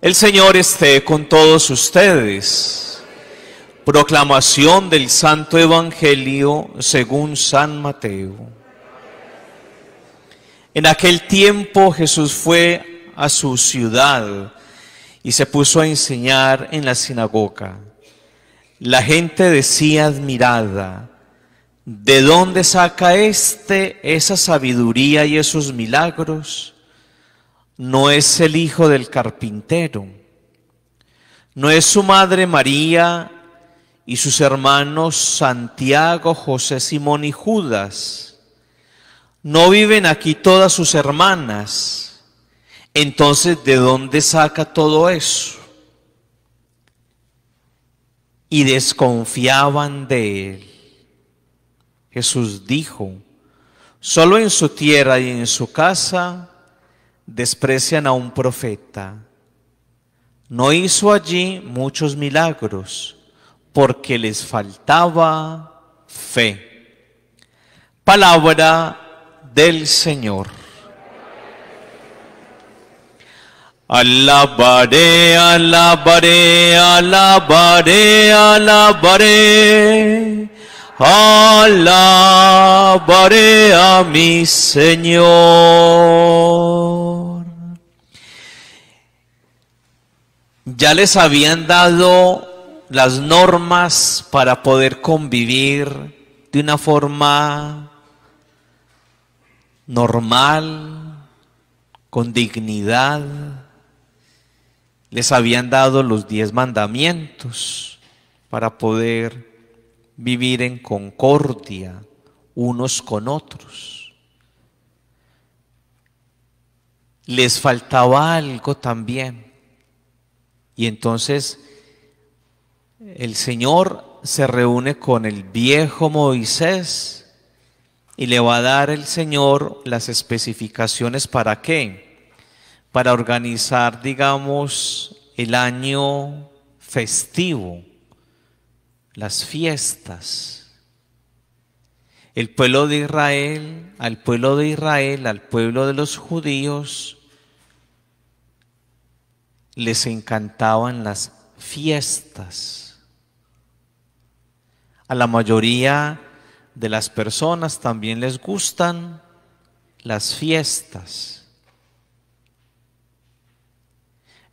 El Señor esté con todos ustedes. Proclamación del Santo Evangelio según San Mateo. En aquel tiempo Jesús fue a su ciudad y se puso a enseñar en la sinagoga. La gente decía admirada, ¿de dónde saca éste esa sabiduría y esos milagros? no es el hijo del carpintero, no es su madre María y sus hermanos Santiago, José, Simón y Judas. No viven aquí todas sus hermanas. Entonces, ¿de dónde saca todo eso? Y desconfiaban de él. Jesús dijo, solo en su tierra y en su casa, desprecian a un profeta. No hizo allí muchos milagros porque les faltaba fe. Palabra del Señor. Alabaré, alabaré, alabaré, alabaré Alabaré a mi Señor. Ya les habían dado las normas para poder convivir de una forma normal, con dignidad. Les habían dado los diez mandamientos para poder vivir en concordia unos con otros. Les faltaba algo también. Y entonces el Señor se reúne con el viejo Moisés y le va a dar el Señor las especificaciones para qué. Para organizar, digamos, el año festivo las fiestas. El pueblo de Israel, al pueblo de Israel, al pueblo de los judíos, les encantaban las fiestas. A la mayoría de las personas también les gustan las fiestas.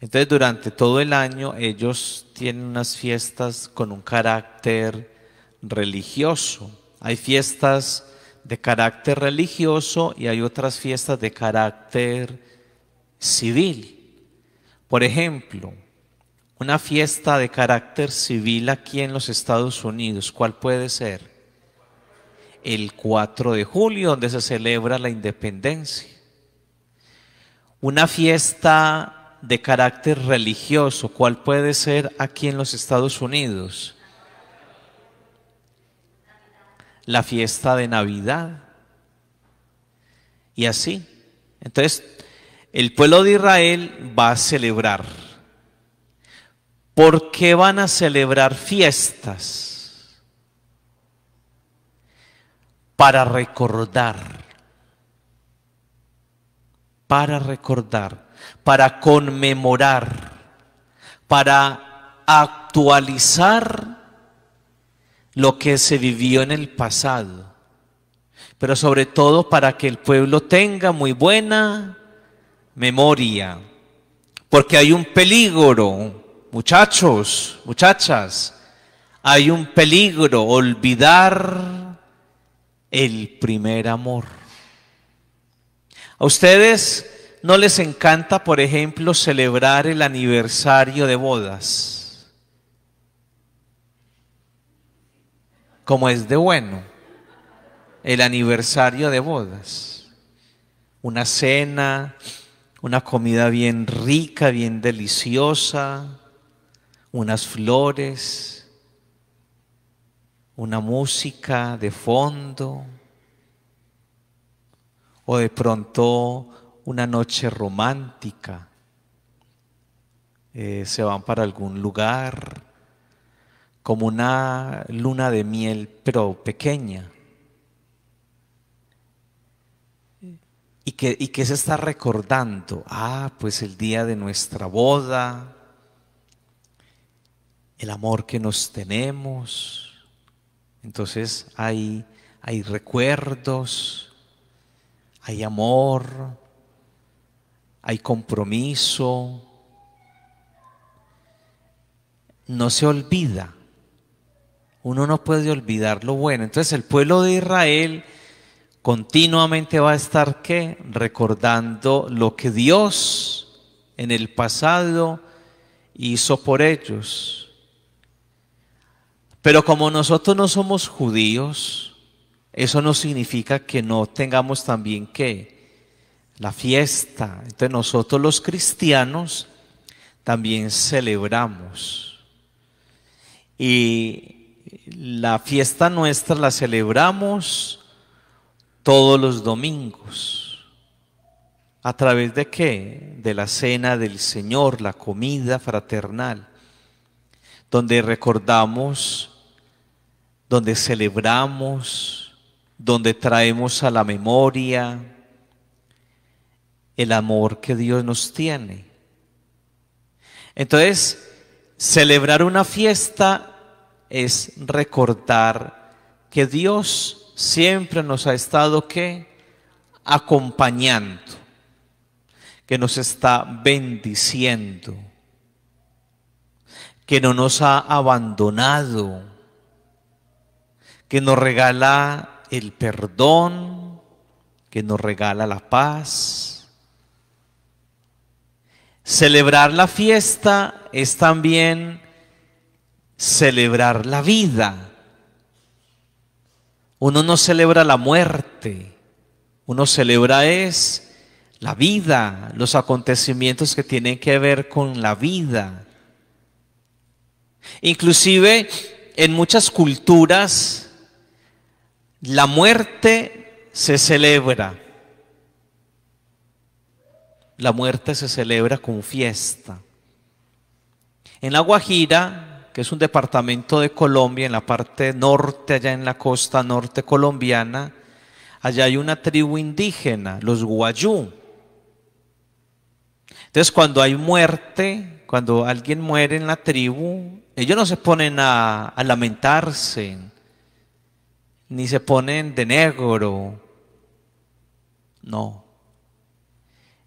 Entonces durante todo el año ellos tienen unas fiestas con un carácter religioso. Hay fiestas de carácter religioso y hay otras fiestas de carácter civil. Por ejemplo, una fiesta de carácter civil aquí en los Estados Unidos, ¿cuál puede ser? El 4 de julio, donde se celebra la independencia. Una fiesta de carácter religioso, cuál puede ser aquí en los Estados Unidos. La fiesta de Navidad. Y así. Entonces, el pueblo de Israel va a celebrar. ¿Por qué van a celebrar fiestas? Para recordar para recordar, para conmemorar, para actualizar lo que se vivió en el pasado, pero sobre todo para que el pueblo tenga muy buena memoria, porque hay un peligro, muchachos, muchachas, hay un peligro olvidar el primer amor. ¿A ustedes no les encanta, por ejemplo, celebrar el aniversario de bodas? Como es de bueno, el aniversario de bodas. Una cena, una comida bien rica, bien deliciosa, unas flores, una música de fondo o de pronto una noche romántica. Eh, se van para algún lugar, como una luna de miel, pero pequeña. ¿Y que, y que se está recordando? Ah, pues el día de nuestra boda, el amor que nos tenemos. Entonces hay, hay recuerdos hay amor, hay compromiso. No se olvida. Uno no puede olvidar lo bueno. Entonces el pueblo de Israel continuamente va a estar ¿qué? recordando lo que Dios en el pasado hizo por ellos. Pero como nosotros no somos judíos, eso no significa que no tengamos también que la fiesta. Entonces nosotros los cristianos también celebramos. Y la fiesta nuestra la celebramos todos los domingos. ¿A través de qué? De la cena del Señor, la comida fraternal, donde recordamos, donde celebramos, donde traemos a la memoria el amor que Dios nos tiene. Entonces, celebrar una fiesta es recordar que Dios siempre nos ha estado ¿qué? acompañando, que nos está bendiciendo, que no nos ha abandonado, que nos regala el perdón, que nos regala la paz. Celebrar la fiesta es también celebrar la vida. Uno no celebra la muerte, uno celebra es la vida, los acontecimientos que tienen que ver con la vida. Inclusive en muchas culturas la muerte se celebra. La muerte se celebra con fiesta. En La Guajira, que es un departamento de Colombia, en la parte norte, allá en la costa norte colombiana, allá hay una tribu indígena, los guayú. Entonces cuando hay muerte, cuando alguien muere en la tribu, ellos no se ponen a, a lamentarse, ni se ponen de negro. No.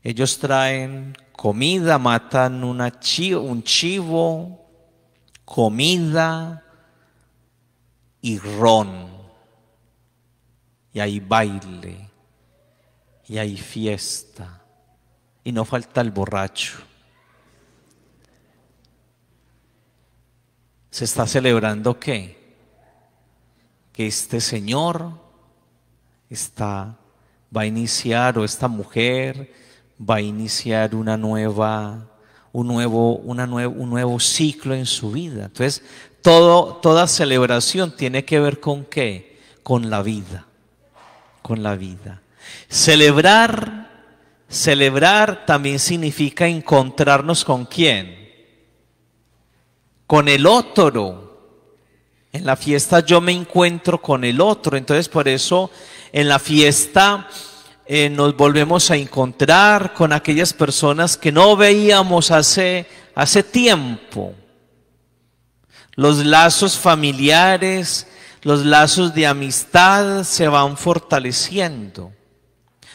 Ellos traen comida, matan un chivo, comida y ron. Y hay baile, y hay fiesta, y no falta el borracho. ¿Se está celebrando qué? que este señor está, va a iniciar o esta mujer va a iniciar una nueva, un nuevo, una un nuevo ciclo en su vida. Entonces, toda celebración tiene que ver con qué? Con la vida, con la vida. Celebrar, celebrar también significa encontrarnos con quién, con el otro en la fiesta yo me encuentro con el otro, entonces por eso en la fiesta eh, nos volvemos a encontrar con aquellas personas que no veíamos hace, hace tiempo. Los lazos familiares, los lazos de amistad se van fortaleciendo.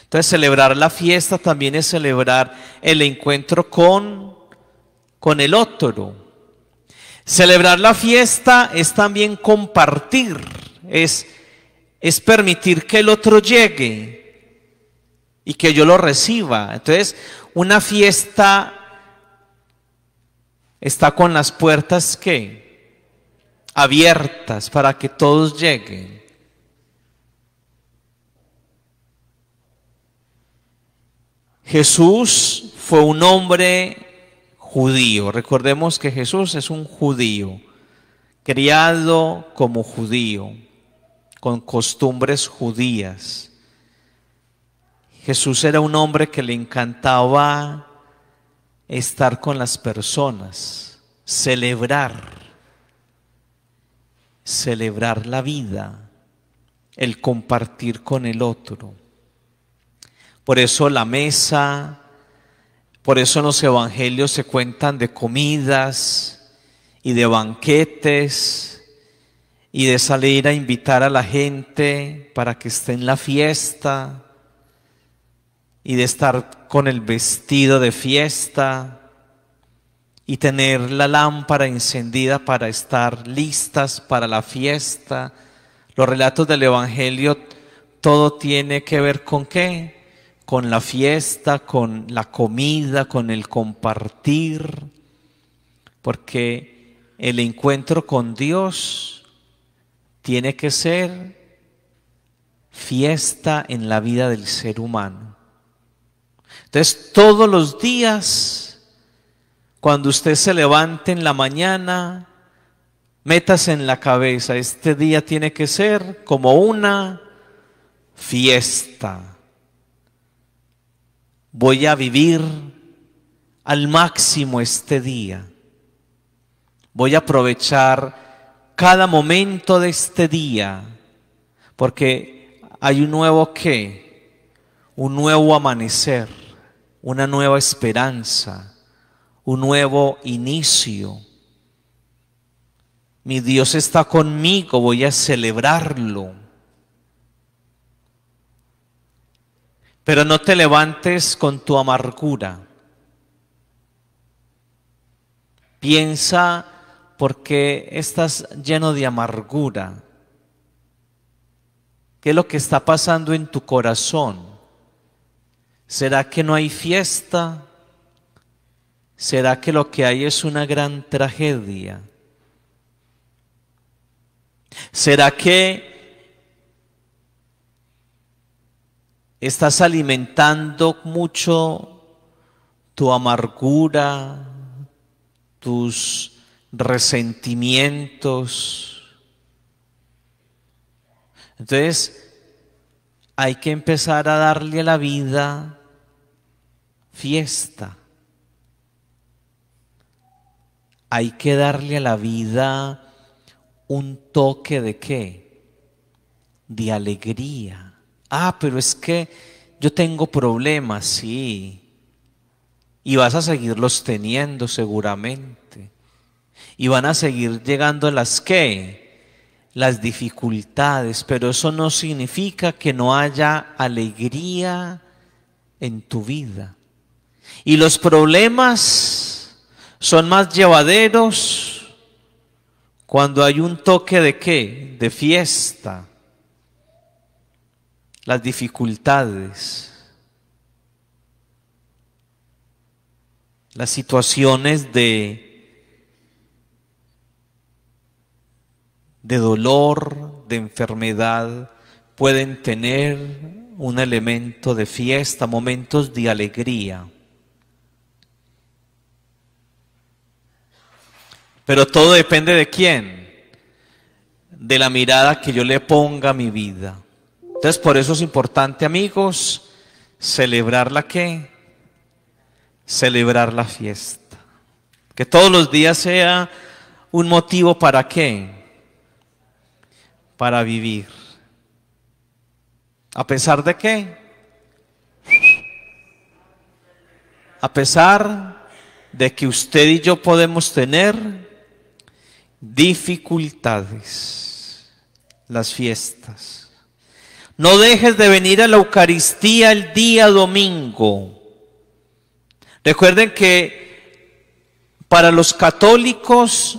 Entonces celebrar la fiesta también es celebrar el encuentro con, con el otro. Celebrar la fiesta es también compartir, es, es permitir que el otro llegue y que yo lo reciba. Entonces, una fiesta está con las puertas que abiertas para que todos lleguen. Jesús fue un hombre Recordemos que Jesús es un judío, criado como judío, con costumbres judías. Jesús era un hombre que le encantaba estar con las personas, celebrar, celebrar la vida, el compartir con el otro. Por eso la mesa, por eso los evangelios se cuentan de comidas y de banquetes y de salir a invitar a la gente para que esté en la fiesta y de estar con el vestido de fiesta y tener la lámpara encendida para estar listas para la fiesta. Los relatos del Evangelio, todo tiene que ver con qué? con la fiesta, con la comida, con el compartir, porque el encuentro con Dios tiene que ser fiesta en la vida del ser humano. Entonces todos los días, cuando usted se levante en la mañana, metas en la cabeza, este día tiene que ser como una fiesta voy a vivir al máximo este día. Voy a aprovechar cada momento de este día, porque hay un nuevo qué, un nuevo amanecer, una nueva esperanza, un nuevo inicio. Mi Dios está conmigo, voy a celebrarlo. pero no te levantes con tu amargura. Piensa porque estás lleno de amargura. ¿Qué es lo que está pasando en tu corazón? ¿Será que no hay fiesta? ¿Será que lo que hay es una gran tragedia? ¿Será que Estás alimentando mucho tu amargura, tus resentimientos. Entonces, hay que empezar a darle a la vida fiesta. Hay que darle a la vida un toque de qué? De alegría. Ah, pero es que yo tengo problemas, sí. Y vas a seguirlos teniendo seguramente. Y van a seguir llegando las que las dificultades, pero eso no significa que no haya alegría en tu vida. Y los problemas son más llevaderos cuando hay un toque de qué? De fiesta las dificultades, las situaciones de, de dolor, de enfermedad, pueden tener un elemento de fiesta, momentos de alegría. Pero todo depende de quién, de la mirada que yo le ponga a mi vida. Entonces, por eso es importante, amigos, celebrar la qué, celebrar la fiesta. Que todos los días sea un motivo para qué? Para vivir. ¿A pesar de qué? A pesar de que usted y yo podemos tener dificultades, las fiestas. No dejes de venir a la Eucaristía el día domingo. Recuerden que para los católicos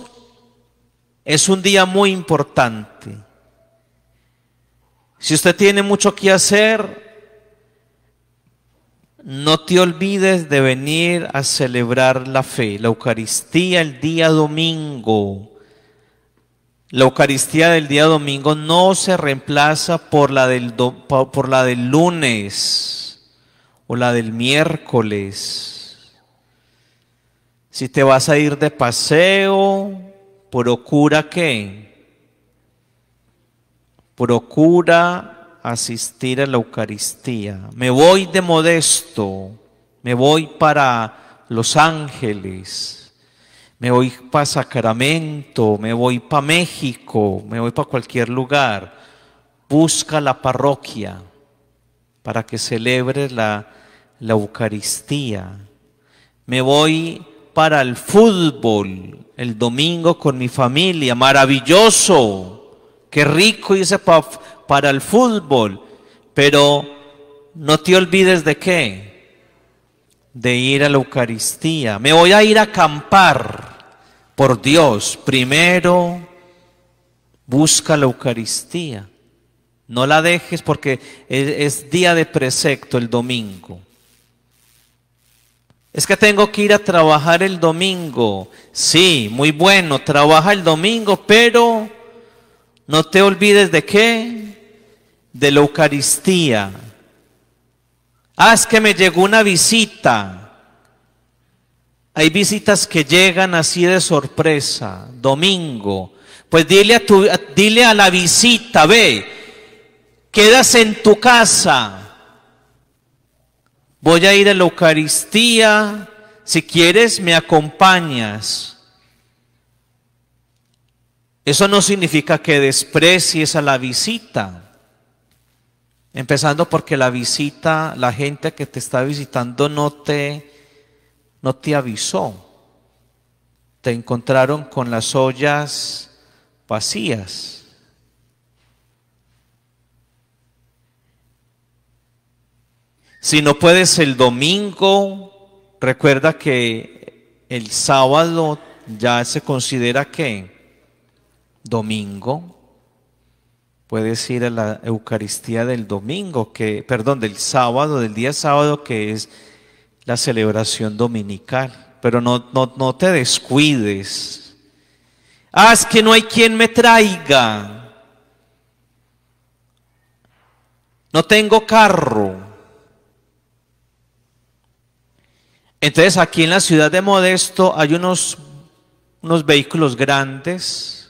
es un día muy importante. Si usted tiene mucho que hacer, no te olvides de venir a celebrar la fe, la Eucaristía el día domingo. La Eucaristía del día domingo no se reemplaza por la del, por la del lunes o la del miércoles. Si te vas a ir de paseo, procura que procura asistir a la Eucaristía. Me voy de modesto, me voy para Los Ángeles me voy para Sacramento, me voy para México, me voy para cualquier lugar. Busca la parroquia para que celebre la, Eucaristía. Me voy para el fútbol el domingo con mi familia. Maravilloso. Qué rico hice para, para el fútbol. Pero no te olvides de qué de ir a la Eucaristía. Me voy a ir a acampar por Dios. Primero busca la Eucaristía. No la dejes porque es, día de precepto el domingo. Es que tengo que ir a trabajar el domingo. Sí, muy bueno, trabaja el domingo, pero no te olvides de qué? De la Eucaristía. Ah, es que me llegó una visita. Hay visitas que llegan así de sorpresa, domingo. Pues dile a, tu, dile a la visita, ve, quedas en tu casa. Voy a ir a la Eucaristía, si quieres me acompañas. Eso no significa que desprecies a la visita. Empezando porque la visita, la gente que te está visitando no te, no te avisó. Te encontraron con las ollas vacías. Si no puedes el domingo, recuerda que el sábado ya se considera que domingo. Puedes ir a la Eucaristía del domingo, que, perdón, del sábado, del día sábado, que es la celebración dominical. Pero no, no, te descuides. Haz ah, que no hay quien me traiga. No tengo carro. Entonces aquí en la ciudad de Modesto hay unos, unos vehículos grandes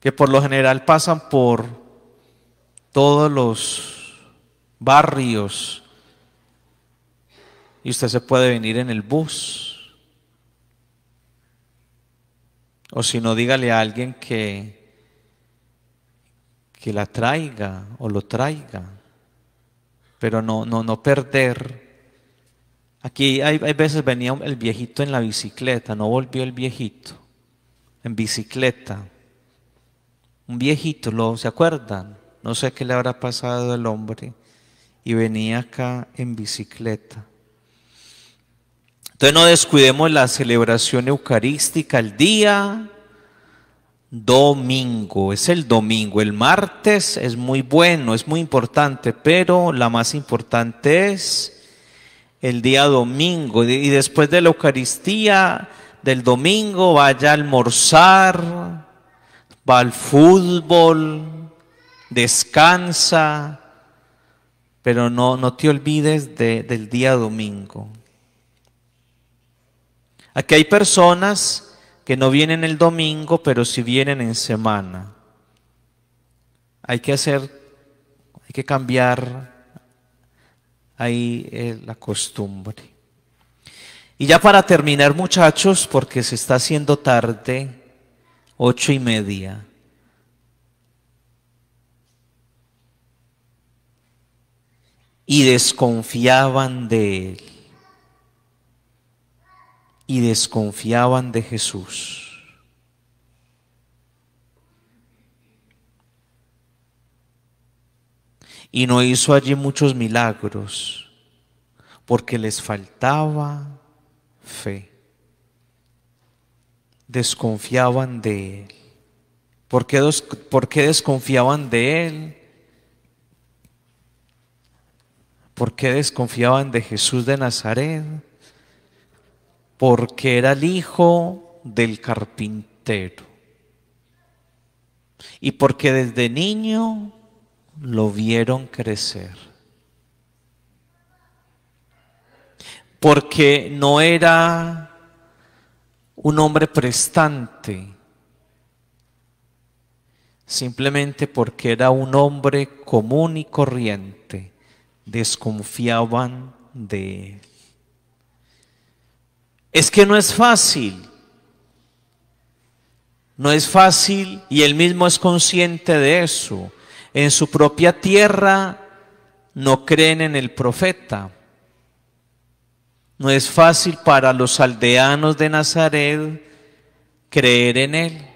que por lo general pasan por todos los barrios y usted se puede venir en el bus. O si no, dígale a alguien que, que la traiga o lo traiga, pero no, no, no perder. Aquí hay, hay veces venía el viejito en la bicicleta, no volvió el viejito en bicicleta un viejito, ¿se acuerdan? No sé qué le habrá pasado al hombre. Y venía acá en bicicleta. Entonces no descuidemos la celebración eucarística el día domingo. Es el domingo. El martes es muy bueno, es muy importante, pero la más importante es el día domingo. Y después de la Eucaristía del domingo vaya a almorzar va al fútbol, descansa, pero no, te olvides del día domingo. Aquí hay personas que no vienen el domingo, pero si vienen en semana. Hay que hacer, hay que cambiar ahí eh, la costumbre. Y ya para terminar, muchachos, porque se está haciendo tarde, ocho y media. Y desconfiaban de él. Y desconfiaban de Jesús. Y no hizo allí muchos milagros porque les faltaba fe desconfiaban de él? ¿Por qué, desconfiaban de él? ¿Por qué desconfiaban de Jesús de Nazaret? Porque era el hijo del carpintero. Y porque desde niño lo vieron crecer. Porque no era un hombre prestante, simplemente porque era un hombre común y corriente, desconfiaban de él. Es que no es fácil, no es fácil y él mismo es consciente de eso. En su propia tierra no creen en el profeta. No es fácil para los aldeanos de Nazaret creer en Él,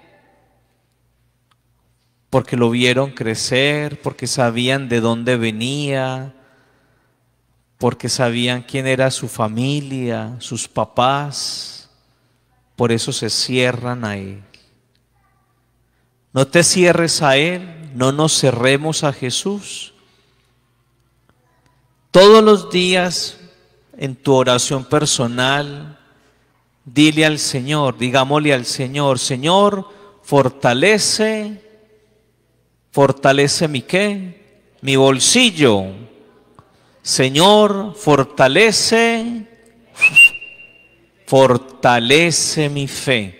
porque lo vieron crecer, porque sabían de dónde venía, porque sabían quién era su familia, sus papás, por eso se cierran a Él. No te cierres a Él, no nos cerremos a Jesús. Todos los días en tu oración personal, dile al Señor, digámosle al Señor, Señor, fortalece, fortalece mi qué, mi bolsillo. Señor, fortalece, fortalece mi fe.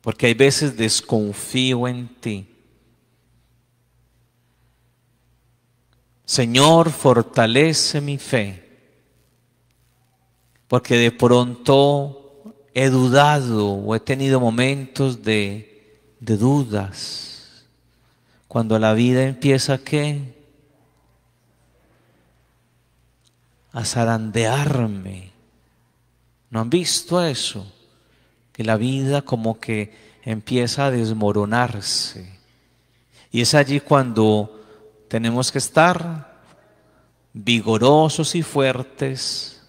Porque hay veces desconfío en ti. Señor, fortalece mi fe, porque de pronto he dudado o he tenido momentos de, de dudas. Cuando la vida empieza ¿qué? a zarandearme. ¿No han visto eso? Que la vida como que empieza a desmoronarse. Y es allí cuando tenemos que estar vigorosos y fuertes.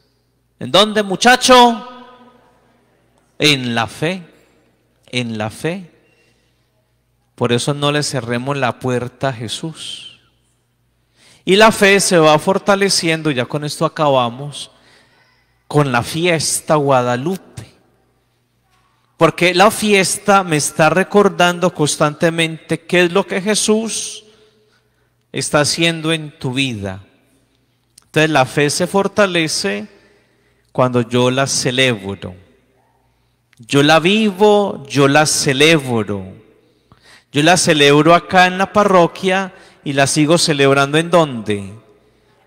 ¿En dónde, muchacho? En la fe, en la fe. Por eso no le cerremos la puerta a Jesús. Y la fe se va fortaleciendo, ya con esto acabamos, con la fiesta Guadalupe. Porque la fiesta me está recordando constantemente qué es lo que Jesús está haciendo en tu vida. Entonces la fe se fortalece cuando yo la celebro. Yo la vivo, yo la celebro. Yo la celebro acá en la parroquia y la sigo celebrando en donde,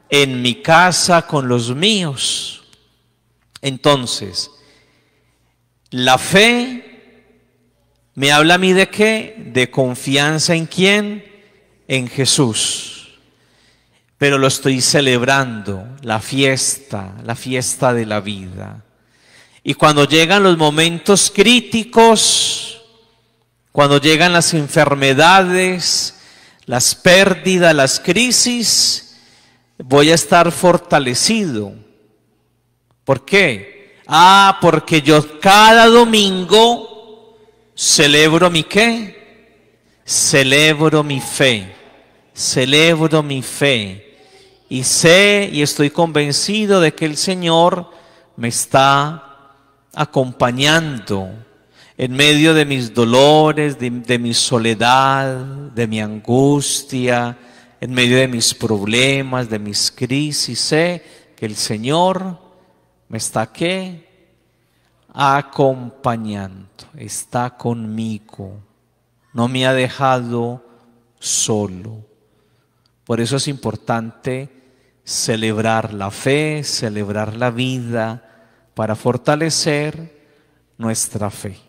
En mi casa con los míos. Entonces, la fe me habla a mí de qué? De confianza en quién? en Jesús, pero lo estoy celebrando, la fiesta, la fiesta de la vida. Y cuando llegan los momentos críticos, cuando llegan las enfermedades, las pérdidas, las crisis, voy a estar fortalecido. ¿Por qué? Ah, porque yo cada domingo celebro mi qué? celebro mi fe, celebro mi fe y sé y estoy convencido de que el Señor me está acompañando en medio de mis dolores, de, mi soledad, de mi angustia, en medio de mis problemas, de mis crisis. Sé que el Señor me está ¿qué? acompañando, está conmigo no me ha dejado solo. Por eso es importante celebrar la fe, celebrar la vida, para fortalecer nuestra fe.